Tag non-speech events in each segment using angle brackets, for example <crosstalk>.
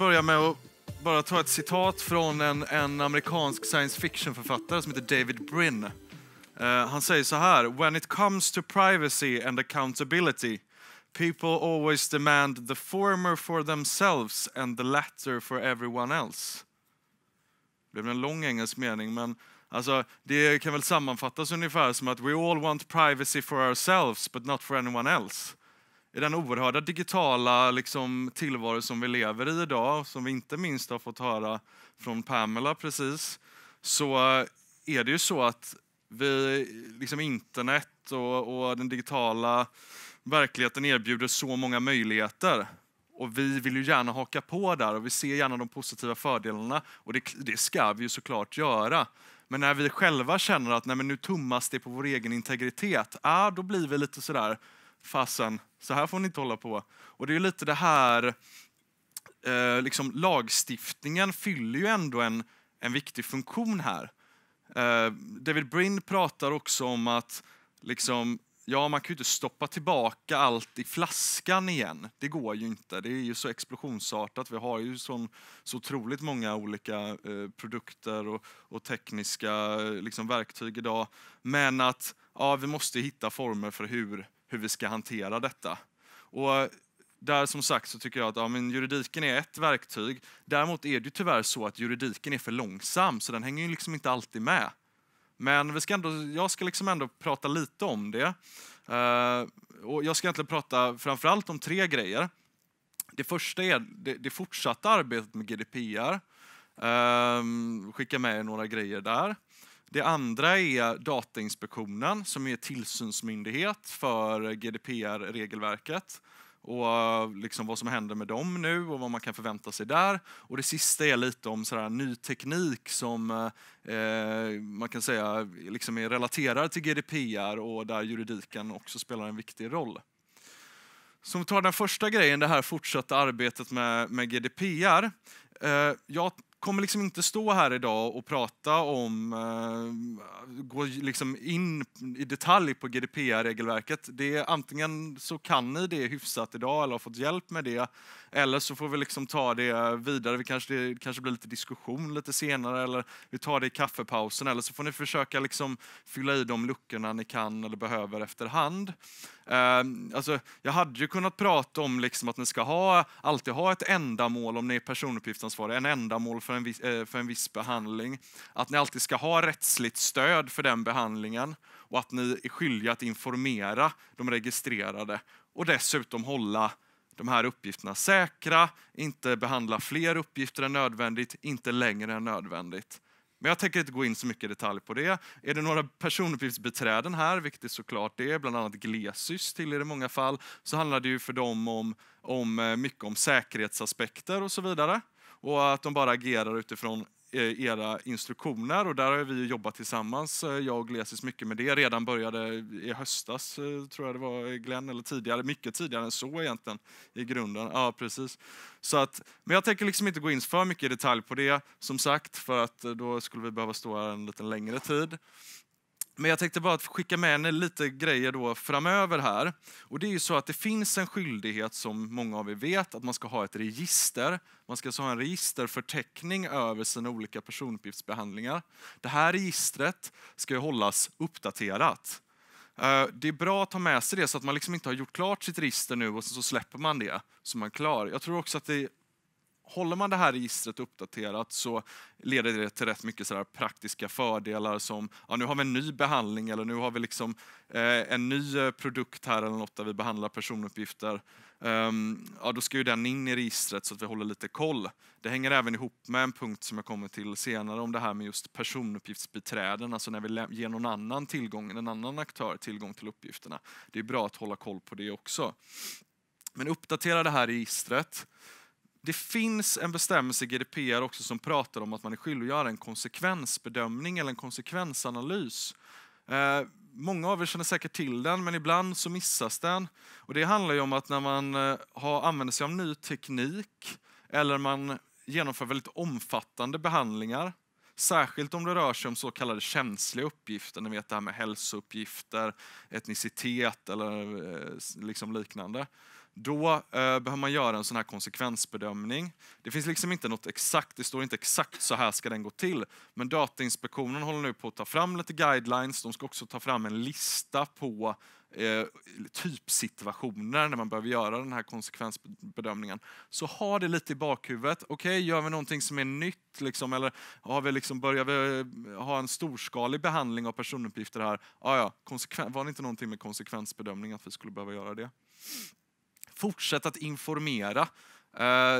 börja med att bara ta ett citat från en, en amerikansk science fiction-författare som heter David Brin. Uh, han säger så här, “When it comes to privacy and accountability people always demand the former for themselves and the latter for everyone else”. Det blev en lång engelsk mening, men alltså, det kan väl sammanfattas ungefär som att “We all want privacy for ourselves but not for anyone else” i den oerhörda digitala liksom, tillvaro som vi lever i idag, som vi inte minst har fått höra från Pamela precis, så är det ju så att vi, liksom internet och, och den digitala verkligheten erbjuder så många möjligheter. Och vi vill ju gärna haka på där och vi ser gärna de positiva fördelarna och det, det ska vi ju såklart göra. Men när vi själva känner att nej, men nu tummas det på vår egen integritet, ah, då blir vi lite sådär fasen, så här får ni inte hålla på. Och det är lite det här, eh, liksom lagstiftningen fyller ju ändå en, en viktig funktion här. Eh, David Brin pratar också om att liksom, ja, man kan ju inte stoppa tillbaka allt i flaskan igen. Det går ju inte. Det är ju så explosionsartat. Vi har ju sån, så otroligt många olika eh, produkter och, och tekniska eh, liksom, verktyg idag. Men att ja, vi måste hitta former för hur hur vi ska hantera detta. Och där som sagt så tycker jag att ja, men juridiken är ett verktyg. Däremot är det tyvärr så att juridiken är för långsam, så den hänger ju liksom inte alltid med. Men vi ska ändå, jag ska liksom ändå prata lite om det. Uh, och jag ska egentligen prata framförallt om tre grejer. Det första är det, det fortsatta arbetet med GDPR. Uh, ehm, skicka med er några grejer där. Det andra är Datainspektionen som är tillsynsmyndighet för GDPR-regelverket och liksom vad som händer med dem nu och vad man kan förvänta sig där. Och det sista är lite om sådär ny teknik som eh, man kan säga liksom är relaterad till GDPR och där juridiken också spelar en viktig roll. Så om vi tar den första grejen, det här fortsatta arbetet med, med GDPR. Eh, jag kommer liksom inte stå här idag och prata om, eh, gå liksom in i detalj på GDPR-regelverket. Det antingen så kan ni det hyfsat idag eller har fått hjälp med det, eller så får vi liksom ta det vidare. Vi kanske, det kanske blir lite diskussion lite senare, eller vi tar det i kaffepausen, eller så får ni försöka liksom fylla i de luckorna ni kan eller behöver efterhand. Ehm, alltså, jag hade ju kunnat prata om liksom att ni ska ha, alltid ha ett ändamål om ni är personuppgiftsansvariga, en ändamål för en, viss, eh, för en viss behandling. Att ni alltid ska ha rättsligt stöd för den behandlingen och att ni är skyldiga att informera de registrerade och dessutom hålla de här uppgifterna säkra, inte behandla fler uppgifter än nödvändigt, inte längre än nödvändigt. Men jag tänker inte gå in så mycket i detalj på det. Är det några personuppgiftsbiträden här, vilket det såklart är, bland annat Glesys till i många fall, så handlar det ju för dem om, om eh, mycket om säkerhetsaspekter och så vidare. Och att de bara agerar utifrån Eh, era instruktioner och där har vi jobbat tillsammans, eh, jag och Glesis, mycket med det. Redan började i höstas, eh, tror jag det var, Glenn, eller tidigare, mycket tidigare än så egentligen, i grunden. Ja, precis. Så att, men jag tänker liksom inte gå in för mycket i detalj på det, som sagt, för att då skulle vi behöva stå här en lite längre tid. Men jag tänkte bara skicka med henne lite grejer då framöver här. Och det är ju så att det finns en skyldighet som många av er vet att man ska ha ett register. Man ska alltså ha en registerförteckning över sina olika personuppgiftsbehandlingar. Det här registret ska ju hållas uppdaterat. Eh, det är bra att ta med sig det så att man liksom inte har gjort klart sitt register nu och så släpper man det så man är klar. Jag tror också att det håller man det här registret uppdaterat så leder det till rätt mycket sådär praktiska fördelar som ja, nu har vi en ny behandling eller nu har vi liksom, eh, en ny eh, produkt här eller något där vi behandlar personuppgifter. Um, ja, då ska ju den in i registret så att vi håller lite koll. Det hänger även ihop med en punkt som jag kommer till senare om det här med just personuppgiftsbiträden, alltså när vi ger någon annan tillgång, en annan aktör tillgång till uppgifterna. Det är bra att hålla koll på det också. Men uppdatera det här registret det finns en bestämmelse i GDPR också som pratar om att man är skyldig att göra en konsekvensbedömning eller en konsekvensanalys. Eh, många av er känner säkert till den, men ibland så missas den. Och det handlar om att när man eh, har, använder sig av ny teknik eller man genomför väldigt omfattande behandlingar, särskilt om det rör sig om så kallade känsliga uppgifter, ni vet det här med hälsouppgifter, etnicitet eller eh, liksom liknande, då eh, behöver man göra en sån här konsekvensbedömning. Det finns liksom inte något exakt, det står inte exakt så här ska den gå till. Men Datainspektionen håller nu på att ta fram lite guidelines. De ska också ta fram en lista på eh, typsituationer när man behöver göra den här konsekvensbedömningen. Så ha det lite i bakhuvudet. Okej, okay, gör vi någonting som är nytt liksom, eller har vi liksom, börjar vi eh, ha en storskalig behandling av personuppgifter här? Ah, ja, var det inte någonting med konsekvensbedömning att vi skulle behöva göra det? Fortsätt att informera. Eh,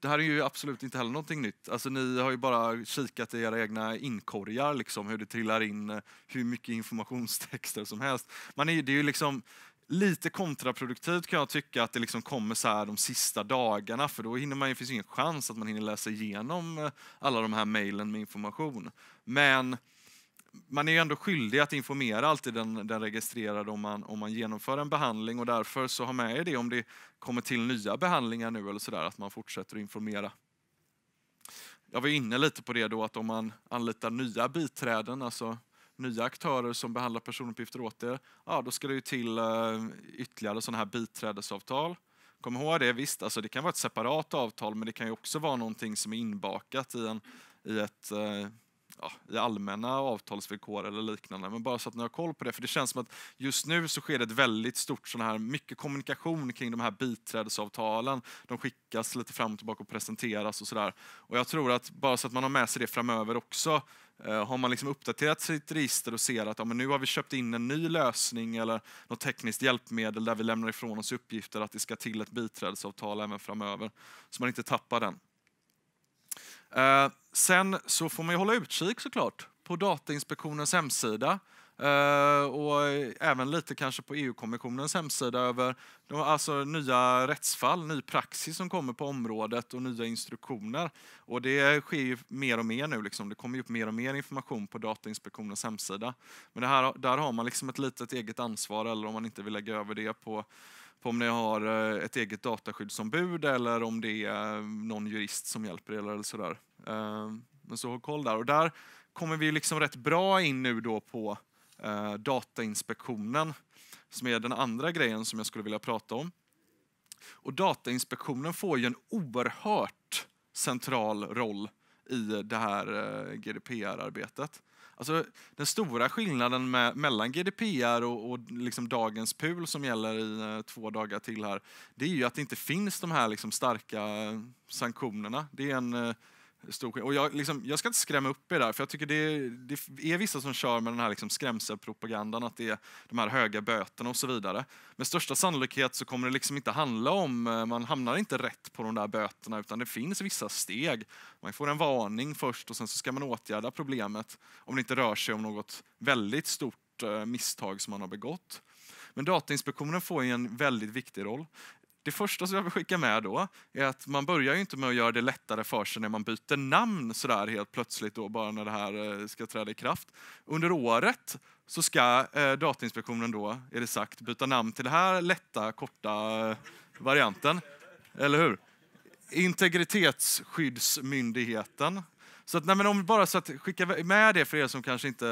det här är ju absolut inte heller någonting nytt. Alltså, ni har ju bara kikat i era egna inkorgar, liksom, hur det trillar in eh, hur mycket informationstexter som helst. Man är, det är ju liksom lite kontraproduktivt kan jag tycka att det liksom kommer så här de sista dagarna för då hinner man, det finns ingen chans att man hinner läsa igenom eh, alla de här mejlen med information. Men man är ju ändå skyldig att informera alltid den, den registrerade om man, om man genomför en behandling och därför så ha med er det om det kommer till nya behandlingar nu eller sådär, att man fortsätter att informera. Jag var inne lite på det då att om man anlitar nya biträden, alltså nya aktörer som behandlar personuppgifter åt er, ja då ska det ju till eh, ytterligare sådana här biträdesavtal. Kom ihåg det, visst, alltså det kan vara ett separat avtal men det kan ju också vara någonting som är inbakat i, en, i ett eh, ja, i allmänna avtalsvillkor eller liknande. Men bara så att ni har koll på det, för det känns som att just nu så sker det ett väldigt stort sån här, mycket kommunikation kring de här biträdesavtalen. De skickas lite fram och tillbaka och presenteras och sådär. Och jag tror att bara så att man har med sig det framöver också, eh, har man liksom uppdaterat sitt register och ser att ja, men nu har vi köpt in en ny lösning eller något tekniskt hjälpmedel där vi lämnar ifrån oss uppgifter att det ska till ett biträdesavtal även framöver, så man inte tappar den. Eh, sen så får man ju hålla utkik såklart på Datainspektionens hemsida eh, och även lite kanske på EU-kommissionens hemsida över alltså nya rättsfall, ny praxis som kommer på området och nya instruktioner. Och det sker ju mer och mer nu, liksom. det kommer upp mer och mer information på Datainspektionens hemsida. Men här, där har man liksom ett litet eget ansvar, eller om man inte vill lägga över det på på typ om ni har eh, ett eget dataskyddsombud eller om det är eh, någon jurist som hjälper er eller sådär. Ehm, men så håll koll där. Och där kommer vi liksom rätt bra in nu då på eh, Datainspektionen som är den andra grejen som jag skulle vilja prata om. Och Datainspektionen får ju en oerhört central roll i det här GDPR-arbetet. Alltså, den stora skillnaden med, mellan GDPR och, och liksom dagens PUL som gäller i eh, två dagar till här, det är ju att det inte finns de här liksom, starka eh, sanktionerna. Det är en eh, stor Och jag, liksom, jag ska inte skrämma upp er där, för jag tycker det, det är vissa som kör med den här liksom skrämselpropagandan, att det är de här höga böterna och så vidare. Med största sannolikhet så kommer det liksom inte handla om, eh, man hamnar inte rätt på de där böterna, utan det finns vissa steg. Man får en varning först och sen så ska man åtgärda problemet, om det inte rör sig om något väldigt stort eh, misstag som man har begått. Men Datainspektionen får en väldigt viktig roll. Det första som jag vill skicka med då är att man börjar ju inte med att göra det lättare för sig när man byter namn sådär helt plötsligt då, bara när det här eh, ska träda i kraft. Under året så ska eh, Datainspektionen då, är det sagt, byta namn till den här lätta, korta eh, varianten. Eller hur? Integritetsskyddsmyndigheten så att, nej, men om bara så att skicka med det för er som kanske inte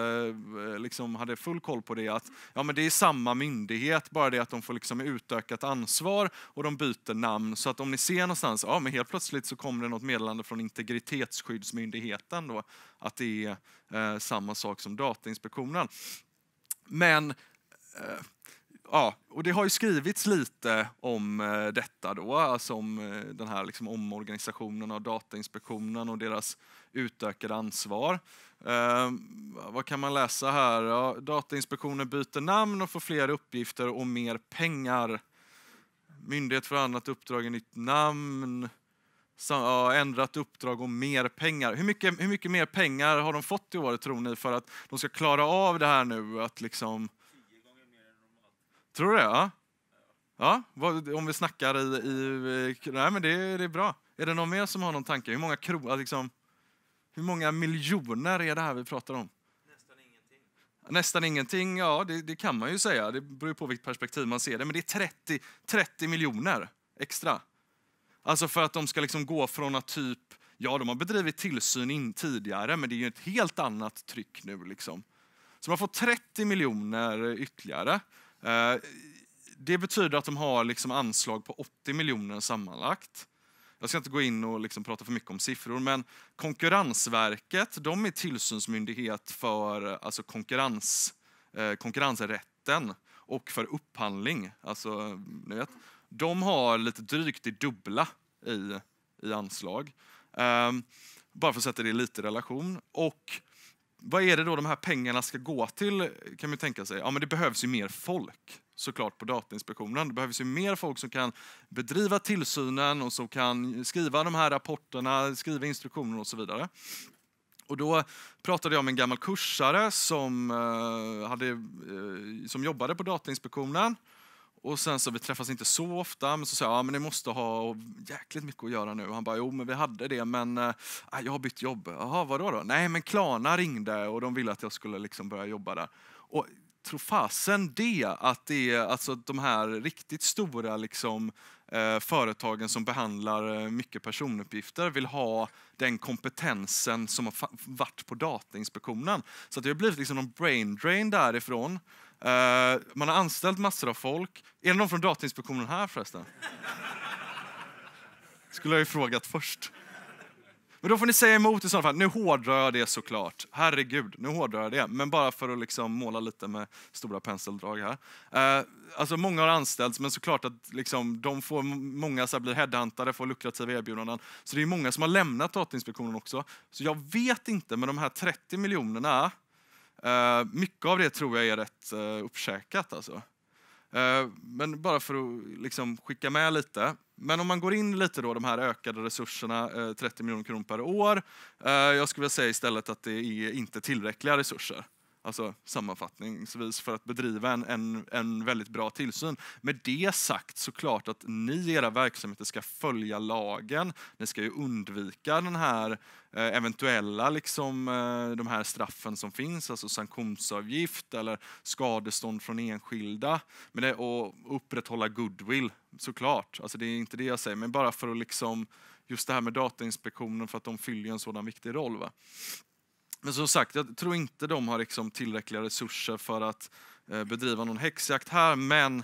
eh, liksom, hade full koll på det, att ja, men det är samma myndighet, bara det att de får liksom utökat ansvar och de byter namn. Så att om ni ser någonstans, ja men helt plötsligt så kommer det något meddelande från Integritetsskyddsmyndigheten då, att det är eh, samma sak som Datainspektionen. Men eh, ja, och det har ju skrivits lite om eh, detta då, alltså om eh, den här liksom omorganisationen av Datainspektionen och deras utökade ansvar. Eh, vad kan man läsa här? Ja, Datainspektionen byter namn och får fler uppgifter och mer pengar. Myndighet för annat uppdrag i nytt namn. Sam, ja, ändrat uppdrag och mer pengar. Hur mycket, hur mycket mer pengar har de fått i år tror ni för att de ska klara av det här nu? Att liksom Tror du det? Ja. ja. Om vi snackar i... i eh, nej, men det, det är bra. Är det någon mer som har någon tanke? Hur många kronor, liksom, hur många miljoner är det här vi pratar om? Nästan ingenting. Nästan ingenting, ja det, det kan man ju säga. Det beror på vilket perspektiv man ser det. Men det är 30, 30 miljoner extra. Alltså för att de ska liksom gå från att typ, ja de har bedrivit tillsyn in tidigare men det är ju ett helt annat tryck nu liksom. Så man får 30 miljoner ytterligare. Eh, det betyder att de har liksom anslag på 80 miljoner sammanlagt. Jag ska inte gå in och liksom prata för mycket om siffror, men Konkurrensverket de är tillsynsmyndighet för alltså konkurrens, eh, konkurrensrätten och för upphandling. Alltså, ni vet, de har lite drygt det dubbla i, i anslag. Eh, bara för att sätta det i relation. Och vad är det då de här pengarna ska gå till? kan man tänka sig. Ja, men det behövs ju mer folk såklart på Datainspektionen. Det behövs ju mer folk som kan bedriva tillsynen och som kan skriva de här rapporterna, skriva instruktioner och så vidare. Och då pratade jag med en gammal kursare som, eh, hade, eh, som jobbade på Datainspektionen och sen så vi träffas inte så ofta, men så säger jag, ja men ni måste ha jäkligt mycket att göra nu. Och han bara, jo men vi hade det men äh, jag har bytt jobb. Jaha, vadå då? Nej men Klarna ringde och de ville att jag skulle liksom börja jobba där. Och tro fasen det, att det är alltså de här riktigt stora liksom, eh, företagen som behandlar eh, mycket personuppgifter vill ha den kompetensen som har varit på Datainspektionen. Så det har blivit liksom någon brain drain därifrån Eh, man har anställt massor av folk. Är det någon från Datainspektionen här förresten? Skulle jag ju frågat först. Men då får ni säga emot i så fall. Nu hårdrar jag det såklart. Herregud, nu hårdrar jag det. Men bara för att liksom måla lite med stora penseldrag här. Eh, alltså många har anställts, men såklart att liksom, de får, många så här, blir headhuntade, får lukrativa erbjudanden. Så det är många som har lämnat Datainspektionen också. Så jag vet inte med de här 30 miljonerna Eh, mycket av det tror jag är rätt eh, uppkäkat. Alltså. Eh, men bara för att liksom skicka med lite. Men om man går in lite då, de här ökade resurserna, 30 miljoner kronor per år. Jag skulle vilja säga istället att det är inte tillräckliga resurser. Alltså sammanfattningsvis för att bedriva en, en, en väldigt bra tillsyn. Med det sagt så klart att ni i era verksamheter ska följa lagen. Ni ska ju undvika den här eh, eventuella liksom, eh, de här straffen som finns, alltså sanktionsavgift eller skadestånd från enskilda. Men det, och upprätthålla goodwill såklart. Alltså det är inte det jag säger, men bara för att liksom just det här med Datainspektionen för att de fyller en sådan viktig roll. Va? Men som sagt, jag tror inte de har liksom tillräckliga resurser för att eh, bedriva någon häxjakt här, men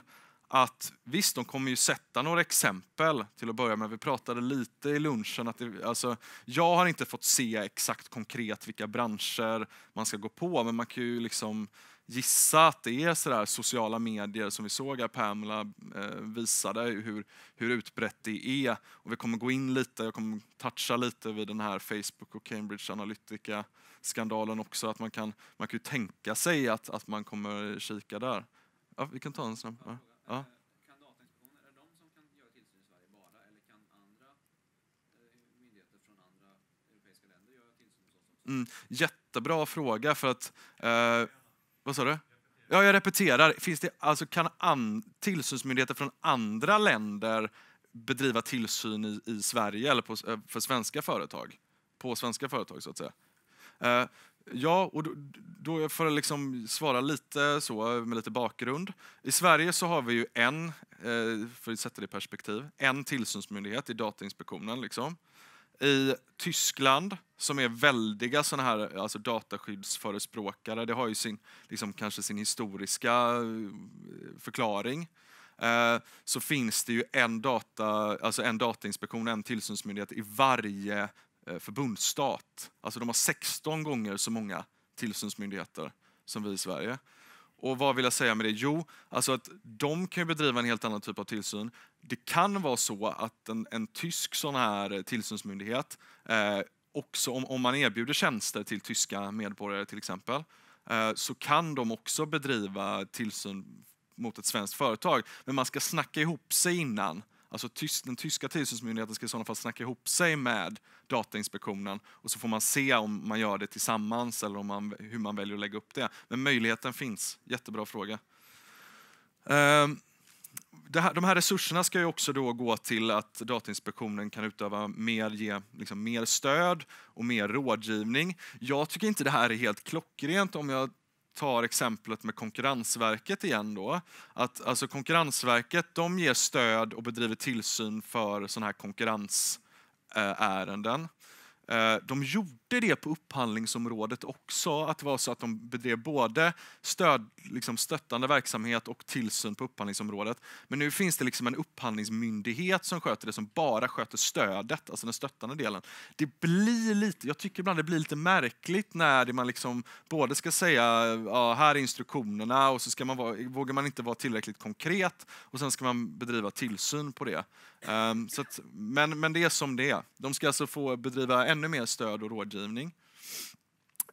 att visst, de kommer ju sätta några exempel till att börja med. Vi pratade lite i lunchen att det, alltså, jag har inte fått se exakt konkret vilka branscher man ska gå på, men man kan ju liksom gissa att det är sådär sociala medier som vi såg här Pamela eh, visade hur, hur utbrett det är. Och vi kommer gå in lite, jag kommer toucha lite vid den här Facebook och Cambridge Analytica skandalen också, att man kan, man kan ju tänka sig att, att man kommer kika där. Ja, vi kan ta en snabb. Ja. Ja. Eh, mm, jättebra fråga för att... Eh, vad sa du? Ja, jag repeterar. Finns det, alltså kan an, tillsynsmyndigheter från andra länder bedriva tillsyn i, i Sverige eller på, eh, för svenska företag? På svenska företag, så att säga. Eh, ja, och då, då för att liksom svara lite så, med lite bakgrund. I Sverige så har vi ju en, eh, för att sätta det i perspektiv, en tillsynsmyndighet i Datainspektionen. Liksom. I Tyskland, som är väldiga såna här alltså dataskyddsförespråkare, det har ju sin, liksom, kanske sin historiska eh, förklaring så finns det ju en, data, alltså en datainspektion, en tillsynsmyndighet i varje Eh, förbundsstat. Alltså de har 16 gånger så många tillsynsmyndigheter som vi i Sverige. Och vad vill jag säga med det? Jo, alltså att de kan bedriva en helt annan typ av tillsyn. Det kan vara så att en, en tysk sån här tillsynsmyndighet eh, också om, om, man erbjuder tjänster till tyska medborgare till exempel eh, så kan de också bedriva tillsyn mot ett svenskt företag. Men man ska snacka ihop sig innan Alltså den tyska tillsynsmyndigheten ska i sådana fall snacka ihop sig med Datainspektionen och så får man se om man gör det tillsammans eller om man, hur man väljer att lägga upp det. Men möjligheten finns. Jättebra fråga. Ehm, de här resurserna ska ju också då gå till att Datainspektionen kan utöva mer, ge liksom mer stöd och mer rådgivning. Jag tycker inte det här är helt klockrent om jag tar exemplet med Konkurrensverket igen då. Att, alltså Konkurrensverket de ger stöd och bedriver tillsyn för sådana här konkurrensärenden. Eh, de gjorde det på upphandlingsområdet också, att det var så att de bedrev både stöd, liksom stöttande verksamhet och tillsyn på upphandlingsområdet. Men nu finns det liksom en upphandlingsmyndighet som sköter det, som bara sköter stödet, alltså den stöttande delen. Det blir lite, jag tycker ibland det blir lite märkligt när man liksom både ska säga ja, här är instruktionerna och så ska man vara, vågar man inte vara tillräckligt konkret och sen ska man bedriva tillsyn på det. Um, så att, men, men det är som det är. De ska alltså få bedriva ännu mer stöd och rådgivning.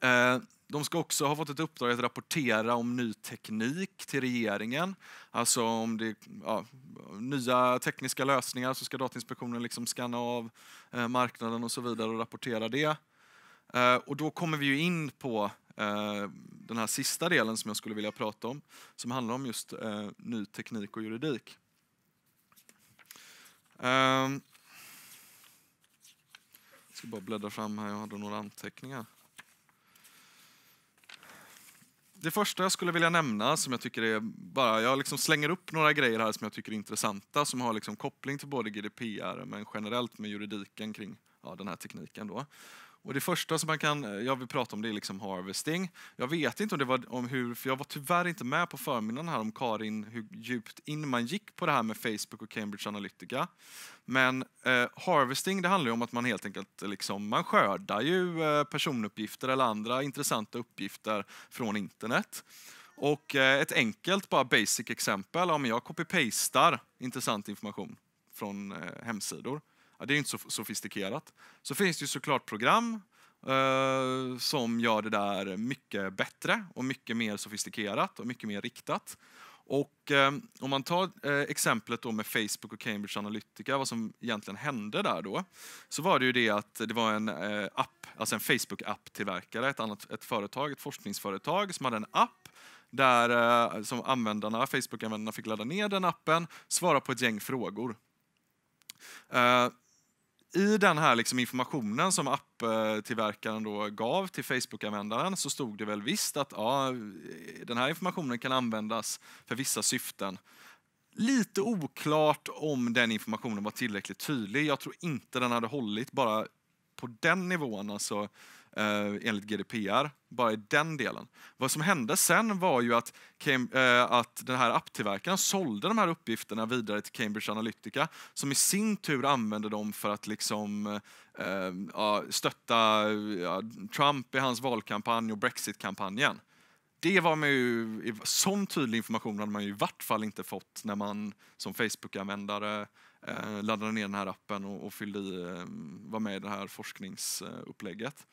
Uh, de ska också ha fått ett uppdrag att rapportera om ny teknik till regeringen. Alltså om det är ja, nya tekniska lösningar så ska Datainspektionen liksom skanna av eh, marknaden och så vidare och rapportera det. Eh, och då kommer vi ju in på eh, den här sista delen som jag skulle vilja prata om som handlar om just eh, ny teknik och juridik. Ehm. jag ska bara bläddra fram här, jag hade några anteckningar. Det första jag skulle vilja nämna, som jag tycker är bara, jag liksom slänger upp några grejer här som jag tycker är intressanta, som har liksom koppling till både GDPR men generellt med juridiken kring ja, den här tekniken. Då. Och det första som man kan, eh, jag vill prata om det är liksom harvesting. Jag vet inte om det var om hur, för jag var tyvärr inte med på förmiddagen här om Karin, hur djupt in man gick på det här med Facebook och Cambridge Analytica. Men eh, harvesting, det handlar ju om att man helt enkelt liksom, man skördar ju eh, personuppgifter eller andra intressanta uppgifter från internet. Och eh, ett enkelt, bara basic exempel, om jag copy-pastar intressant information från eh, hemsidor ja, det är inte så sofistikerat. Så finns det ju såklart program eh, som gör det där mycket bättre och mycket mer sofistikerat och mycket mer riktat. Och eh, om man tar eh, exemplet då med Facebook och Cambridge Analytica, vad som egentligen hände där då, så var det ju det att det var en eh, app, alltså en Facebook-app-tillverkare, ett annat ett företag, ett forskningsföretag som hade en app där eh, som användarna, Facebook-användarna fick ladda ner den appen, svara på ett gäng frågor. Eh, i den här liksom informationen som apptillverkaren då gav till Facebook-användaren så stod det väl visst att ja, den här informationen kan användas för vissa syften. Lite oklart om den informationen var tillräckligt tydlig. Jag tror inte den hade hållit bara på den nivån. Alltså, Eh, enligt GDPR, bara i den delen. Vad som hände sen var ju att, eh, att den här apptillverkaren sålde de här uppgifterna vidare till Cambridge Analytica som i sin tur använde dem för att liksom, eh, ja, stötta Trump i hans valkampanj och Brexit-kampanjen. Det var man ju, sån tydlig information hade man ju i vart fall inte fått när man som Facebook-användare laddade ner den här appen och, fyllde i, var med i det här forskningsupplägget.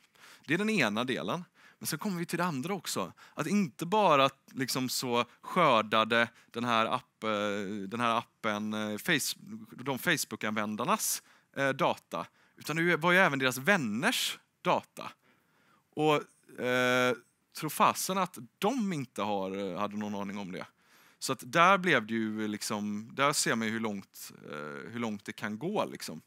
Det är den ena delen. Men sen kommer vi till det andra också. Att inte bara liksom så skördade den här, app, eh, den här appen eh, face, de Facebook-användarnas eh, data, utan det var ju även deras vänners data. Och eh, tro fasen att de inte har, hade någon aning om det. Så att där blev det ju liksom, där ser man hur långt, eh, hur långt det kan gå. Liksom.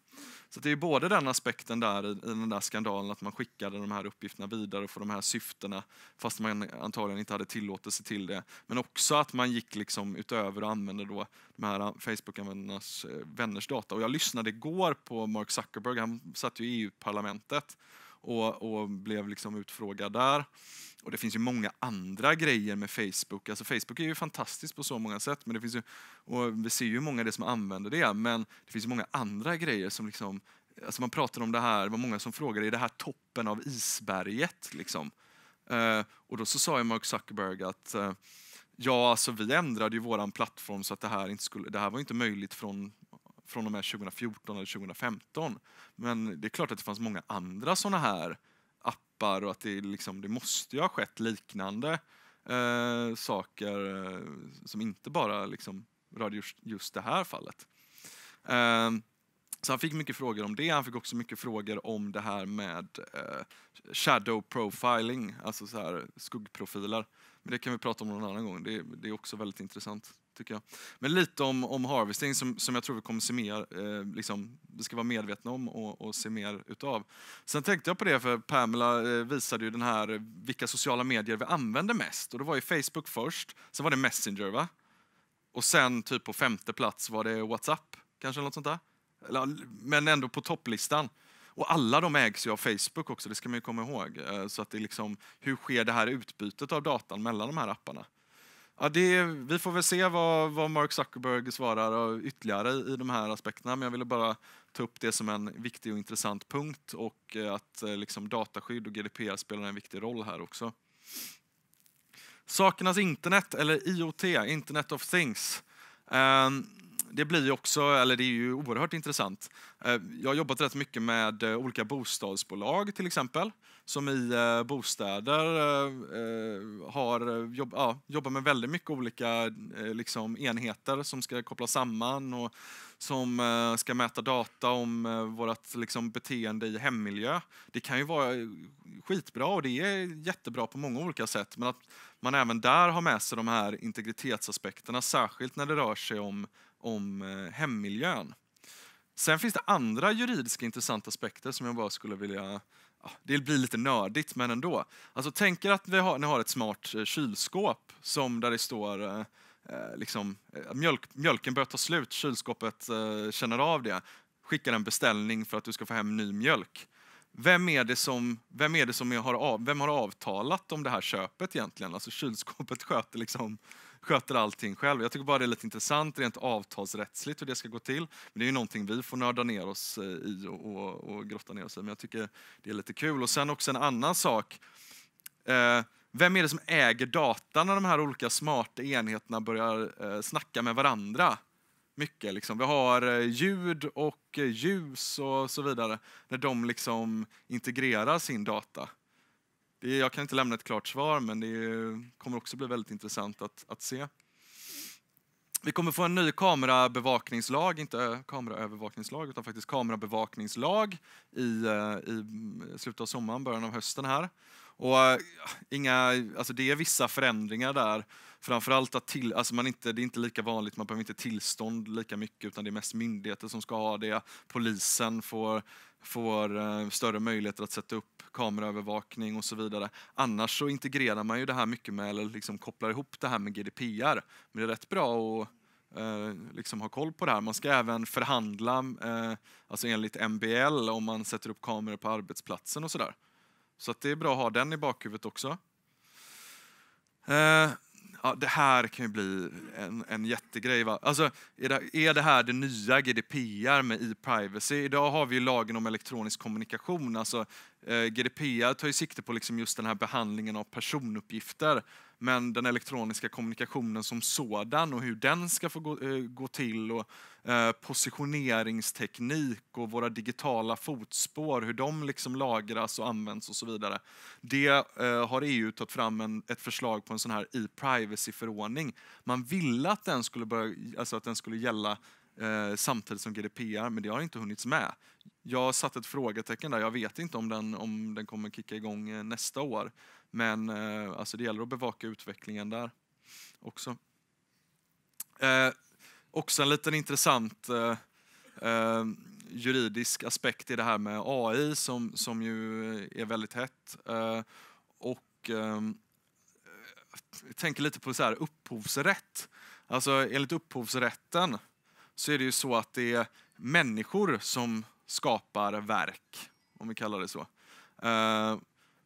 Så det är både den aspekten där i den där skandalen att man skickade de här uppgifterna vidare för de här syftena fast man antagligen inte hade tillåtelse till det. Men också att man gick liksom utöver och använde då de här Facebook-användarnas eh, vänners data. Och jag lyssnade igår på Mark Zuckerberg, han satt ju i EU-parlamentet och, och blev liksom utfrågad där. Och det finns ju många andra grejer med Facebook. Alltså Facebook är ju fantastiskt på så många sätt, men det finns ju, och vi ser ju många det som använder det, men det finns ju många andra grejer som liksom, alltså man pratar om det här, det var många som frågade, är det här toppen av isberget? Liksom. Eh, och då så sa ju Mark Zuckerberg att eh, ja, alltså vi ändrade ju våran plattform så att det här, inte skulle, det här var inte möjligt från från och med 2014 eller 2015. Men det är klart att det fanns många andra såna här appar och att det, liksom, det måste ju ha skett liknande eh, saker eh, som inte bara liksom, rörde just, just det här fallet. Eh, så han fick mycket frågor om det. Han fick också mycket frågor om det här med eh, shadow profiling, alltså så här skuggprofiler. Men det kan vi prata om någon annan gång. Det, det är också väldigt intressant tycker jag. Men lite om, om harvesting som, som jag tror vi kommer se mer, eh, liksom, vi ska vara medvetna om och, och, se mer utav. Sen tänkte jag på det, för Pamela eh, visade ju den här eh, vilka sociala medier vi använder mest. Och det var ju Facebook först, sen var det Messenger va? Och sen typ på femte plats var det Whatsapp, kanske något sånt där. Men ändå på topplistan. Och alla de ägs ju av Facebook också, det ska man ju komma ihåg. Eh, så att det liksom, hur sker det här utbytet av datan mellan de här apparna? Ja, det, vi får väl se vad, vad Mark Zuckerberg svarar ytterligare i de här aspekterna, men jag ville bara ta upp det som en viktig och intressant punkt och eh, att eh, liksom, dataskydd och GDPR spelar en viktig roll här också. Sakernas internet, eller IoT, Internet of Things. Ehm, det blir också, eller det är ju oerhört intressant. Ehm, jag har jobbat rätt mycket med eh, olika bostadsbolag till exempel, som i bostäder har, eh, jobb, ja, jobbar med väldigt mycket olika eh, liksom, enheter som ska kopplas samman och som eh, ska mäta data om eh, vårt liksom, beteende i hemmiljö. Det kan ju vara eh, skitbra och det är jättebra på många olika sätt men att man även där har med sig de här integritetsaspekterna särskilt när det rör sig om, om eh, hemmiljön. Sen finns det andra juridiska intressanta aspekter som jag bara skulle vilja Ah, det blir lite nördigt, men ändå. Alltså, tänk er att vi har, ni har ett smart eh, kylskåp som där det står eh, eh liksom, eh, mjölk, mjölken börjar ta slut, kylskåpet eh, känner av det, skickar en beställning för att du ska få hem ny mjölk vem är det som, vem är det som har, av, vem har avtalat om det här köpet egentligen? Alltså kylskåpet <laughs> sköter, liksom, sköter allting själv. Jag tycker bara det är lite intressant rent avtalsrättsligt hur det ska gå till. Men det är ju någonting vi får nörda ner oss eh, i och, och, och grotta ner oss i. Men jag tycker det är lite kul. Och sen också en annan sak. Eh, vem är det som äger data när de här olika smarta enheterna börjar eh, snacka med varandra? mycket. Liksom. Vi har eh, ljud och eh, ljus och så vidare, när de liksom integrerar sin data. Det, jag kan inte lämna ett klart svar, men det kommer också bli väldigt intressant att, att se. Vi kommer få en ny kamerabevakningslag, inte eh, kameraövervakningslag utan faktiskt kamerabevakningslag i, i slutet av sommaren, början av hösten här. Och, eh, inga, alltså det är vissa förändringar där. Framförallt att till, alltså man inte, det är inte lika vanligt, man behöver inte tillstånd lika mycket utan det är mest myndigheter som ska ha det. Polisen får, får eh, större möjligheter att sätta upp kameraövervakning och så vidare. Annars så integrerar man ju det här mycket med, eller liksom kopplar ihop det här med GDPR. Men det är rätt bra att eh, liksom ha koll på det här. Man ska även förhandla eh, alltså enligt MBL om man sätter upp kameror på arbetsplatsen och sådär. Så det är bra att ha den i bakhuvudet också. Eh, ja, det här kan ju bli en, en jättegrej. Va? Alltså, är, det, är det här det nya GDPR med e-privacy? Idag har vi ju lagen om elektronisk kommunikation, alltså Eh, GDPR tar ju sikte på liksom just den här behandlingen av personuppgifter men den elektroniska kommunikationen som sådan och hur den ska få gå, eh, gå till och eh, positioneringsteknik och våra digitala fotspår, hur de liksom lagras och används och så vidare. Det eh, har EU tagit fram en, ett förslag på en sån här e-privacy-förordning. Man ville att den skulle, börja, alltså att den skulle gälla eh, samtidigt som GDPR, men det har inte hunnits med. Jag har satt ett frågetecken där. Jag vet inte om den, om den kommer kicka igång eh, nästa år. Men eh, alltså det gäller att bevaka utvecklingen där också. Eh, också en liten intressant eh, eh, juridisk aspekt i det här med AI som, som ju är väldigt hett. Eh, och eh, tänker lite på så här, upphovsrätt. Alltså enligt upphovsrätten så är det ju så att det är människor som skapar verk, om vi kallar det så. Eh,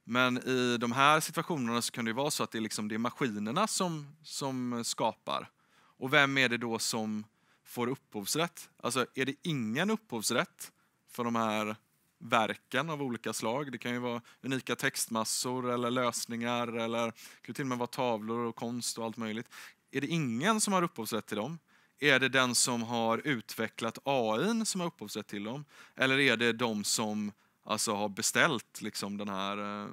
men i de här situationerna så kan det vara så att det är, liksom, det är maskinerna som, som skapar. Och vem är det då som får upphovsrätt? Alltså, är det ingen upphovsrätt för de här verken av olika slag? Det kan ju vara unika textmassor eller lösningar eller det kan till och med vara tavlor och konst och allt möjligt. Är det ingen som har upphovsrätt till dem, är det den som har utvecklat AI som har upphovsrätt till dem? Eller är det de som alltså, har beställt liksom, den här, eh,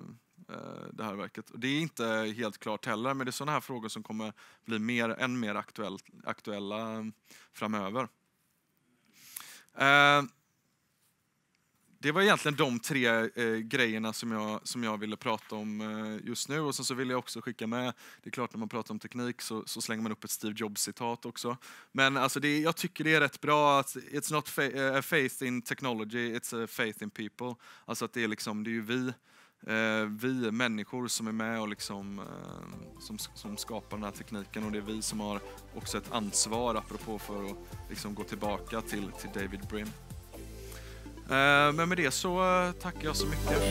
eh, det här verket? Det är inte helt klart heller, men det är sådana här frågor som kommer bli mer, än mer aktuell, aktuella eh, framöver det var egentligen de tre eh, grejerna som jag, som jag ville prata om eh, just nu. Och sen så vill jag också skicka med, det är klart när man pratar om teknik så, så slänger man upp ett Steve Jobs-citat också. Men alltså det, jag tycker det är rätt bra att it's not fa eh, a faith in technology, it's a faith in people. Alltså att det är liksom, det är ju vi Eh, vi människor som är med och liksom, eh, som, som skapar den här tekniken och det är vi som har också ett ansvar apropå för att liksom, gå tillbaka till, till David Brim. Eh, men med det så eh, tackar jag så mycket.